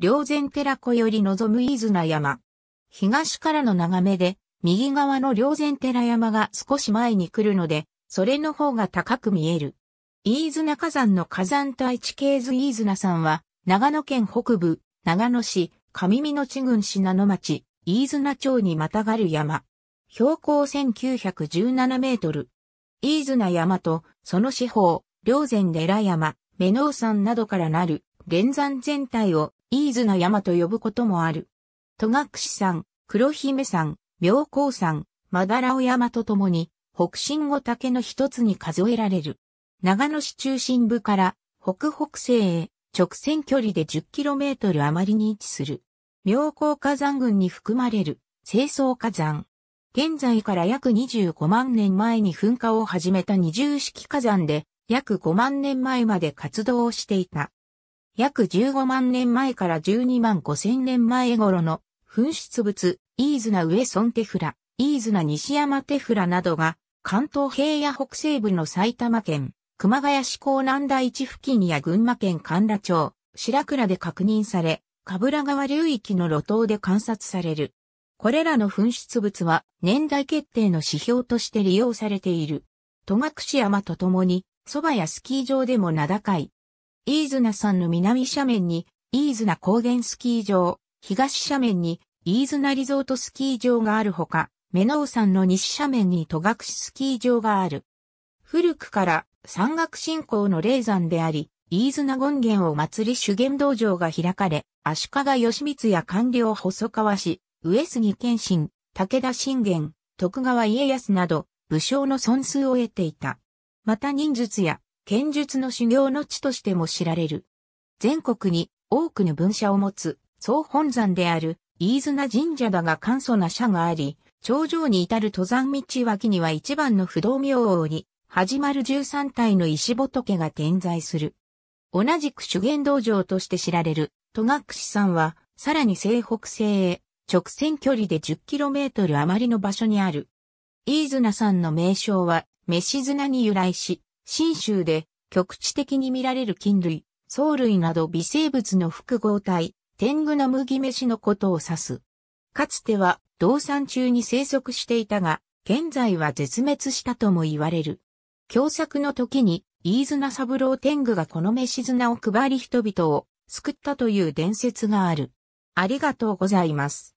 両前寺湖より望む飯綱山。東からの眺めで、右側の両前寺山が少し前に来るので、それの方が高く見える。飯綱火山の火山帯地形図飯綱山は、長野県北部、長野市、上美野地郡信濃町、飯綱町にまたがる山。標高1917メートル。飯綱山と、その四方、両前寺山、目納山などからなる、連山全体をイーズの山と呼ぶこともある。戸隠山、黒姫山、妙高山、まだらお山とともに、北進五岳の一つに数えられる。長野市中心部から北北西へ直線距離で 10km 余りに位置する。妙高火山群に含まれる清掃火山。現在から約25万年前に噴火を始めた二重式火山で約5万年前まで活動をしていた。約15万年前から12万5千年前頃の噴出物、イーズナウエソンテフラ、イーズナ西山テフラなどが、関東平野北西部の埼玉県、熊谷市港南大地付近や群馬県神楽町、白倉で確認され、神楽川流域の路頭で観察される。これらの噴出物は年代決定の指標として利用されている。戸隠山とともに、蕎麦やスキー場でも名高い、飯綱山の南斜面に、飯綱高原スキー場、東斜面に、飯綱リゾートスキー場があるほか、目納山の西斜面に戸隠スキー場がある。古くから山岳信仰の霊山であり、飯綱権現を祭り修験道場が開かれ、足利義満や官僚細川氏、上杉謙信、武田信玄、徳川家康など、武将の尊数を得ていた。また忍術や剣術の修行の地としても知られる。全国に多くの分社を持つ総本山である飯綱神社だが簡素な社があり、頂上に至る登山道脇には一番の不動明王に、始まる13体の石仏が点在する。同じく修験道場として知られる、戸隠さんは、さらに西北西へ、直線距離で 10km 余りの場所にある。飯綱んの名称は、飯綱に由来し、新州で局地的に見られる菌類、藻類など微生物の複合体、天狗の麦飯のことを指す。かつては動産中に生息していたが、現在は絶滅したとも言われる。共作の時に、飯綱三郎天狗がこの飯綱を配り人々を救ったという伝説がある。ありがとうございます。